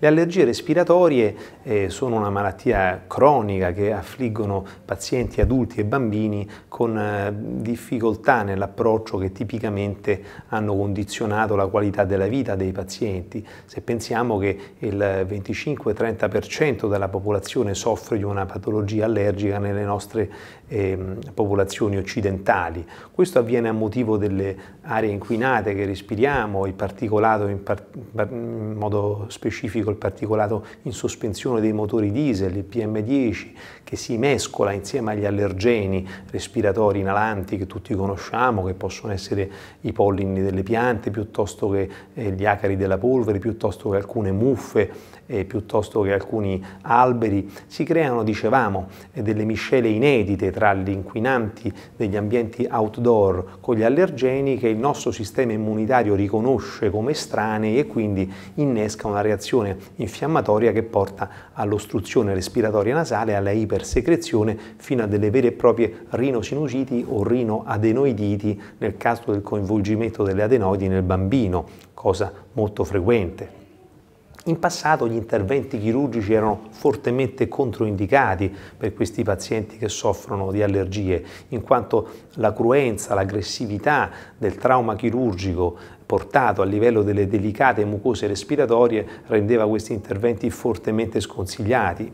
Le allergie respiratorie eh, sono una malattia cronica che affliggono pazienti adulti e bambini con eh, difficoltà nell'approccio che tipicamente hanno condizionato la qualità della vita dei pazienti. Se pensiamo che il 25-30% della popolazione soffre di una patologia allergica nelle nostre eh, popolazioni occidentali, questo avviene a motivo delle aree inquinate che respiriamo, il particolato in, par in modo specifico col particolato in sospensione dei motori diesel, il PM10, che si mescola insieme agli allergeni respiratori inalanti che tutti conosciamo, che possono essere i pollini delle piante, piuttosto che eh, gli acari della polvere, piuttosto che alcune muffe, piuttosto che alcuni alberi. Si creano, dicevamo, eh, delle miscele inedite tra gli inquinanti degli ambienti outdoor con gli allergeni che il nostro sistema immunitario riconosce come estranei e quindi innesca una reazione infiammatoria che porta all'ostruzione respiratoria nasale alla ipersecrezione fino a delle vere e proprie rinosinusiti o rinoadenoiditi nel caso del coinvolgimento delle adenoidi nel bambino, cosa molto frequente. In passato gli interventi chirurgici erano fortemente controindicati per questi pazienti che soffrono di allergie, in quanto la cruenza, l'aggressività del trauma chirurgico portato a livello delle delicate mucose respiratorie rendeva questi interventi fortemente sconsigliati.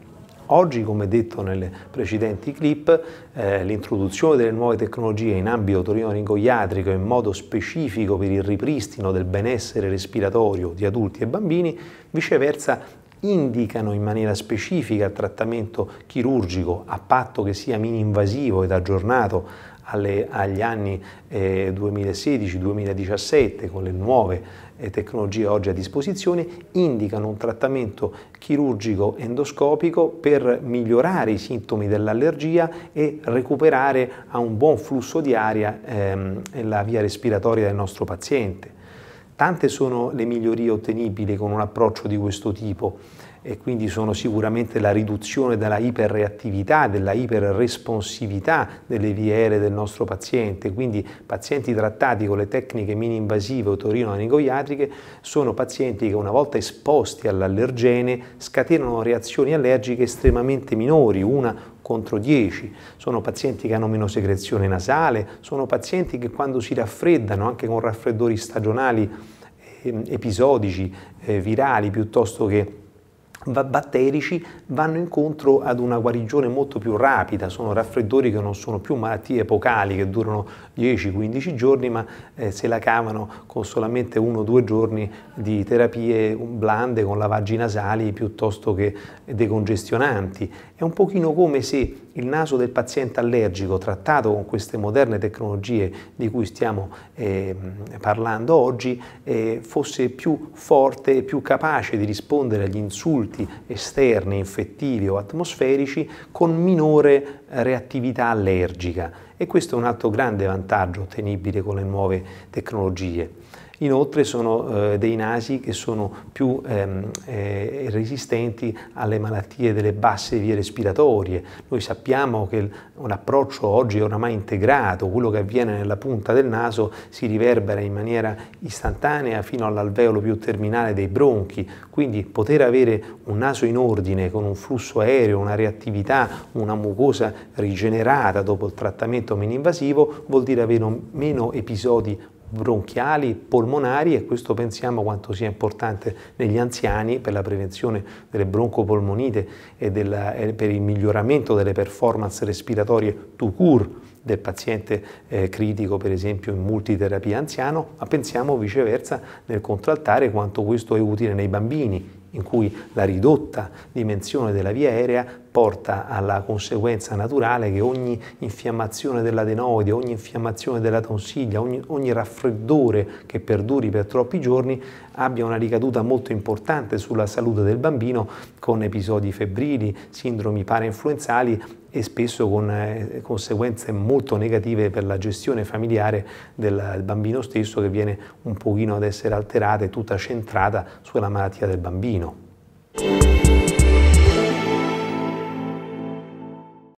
Oggi, come detto nelle precedenti clip, eh, l'introduzione delle nuove tecnologie in ambito torinoringoiatrico in modo specifico per il ripristino del benessere respiratorio di adulti e bambini, viceversa indicano in maniera specifica il trattamento chirurgico a patto che sia mini invasivo ed aggiornato alle, agli anni eh, 2016-2017 con le nuove eh, tecnologie oggi a disposizione, indicano un trattamento chirurgico endoscopico per migliorare i sintomi dell'allergia e recuperare a un buon flusso di aria ehm, la via respiratoria del nostro paziente. Tante sono le migliorie ottenibili con un approccio di questo tipo e quindi sono sicuramente la riduzione della iperreattività, della iperresponsività delle vie aeree del nostro paziente, quindi pazienti trattati con le tecniche mini-invasive otorino torino-anigoiatriche sono pazienti che una volta esposti all'allergene scatenano reazioni allergiche estremamente minori, una contro 10, sono pazienti che hanno meno secrezione nasale, sono pazienti che quando si raffreddano, anche con raffreddori stagionali, ehm, episodici, eh, virali, piuttosto che batterici vanno incontro ad una guarigione molto più rapida, sono raffreddori che non sono più malattie epocali che durano 10-15 giorni ma eh, se la cavano con solamente uno o due giorni di terapie um, blande con lavaggi nasali piuttosto che decongestionanti. È un pochino come se il naso del paziente allergico trattato con queste moderne tecnologie di cui stiamo eh, parlando oggi eh, fosse più forte e più capace di rispondere agli insulti esterni, infettivi o atmosferici con minore reattività allergica e questo è un altro grande vantaggio ottenibile con le nuove tecnologie. Inoltre sono eh, dei nasi che sono più ehm, eh, resistenti alle malattie delle basse vie respiratorie. Noi sappiamo che un approccio oggi è oramai integrato, quello che avviene nella punta del naso si riverbera in maniera istantanea fino all'alveolo più terminale dei bronchi, quindi poter avere un naso in ordine con un flusso aereo, una reattività, una mucosa rigenerata dopo il trattamento meninvasivo vuol dire avere meno episodi bronchiali, polmonari e questo pensiamo quanto sia importante negli anziani per la prevenzione delle broncopolmonite e, della, e per il miglioramento delle performance respiratorie to cure del paziente eh, critico, per esempio in multiterapia anziano, ma pensiamo viceversa nel contraltare quanto questo è utile nei bambini, in cui la ridotta dimensione della via aerea porta alla conseguenza naturale che ogni infiammazione dell'adenoide, ogni infiammazione della tonsiglia, ogni, ogni raffreddore che perduri per troppi giorni abbia una ricaduta molto importante sulla salute del bambino con episodi febbrili, sindromi parainfluenzali e spesso con eh, conseguenze molto negative per la gestione familiare del bambino stesso che viene un pochino ad essere alterata e tutta centrata sulla malattia del bambino.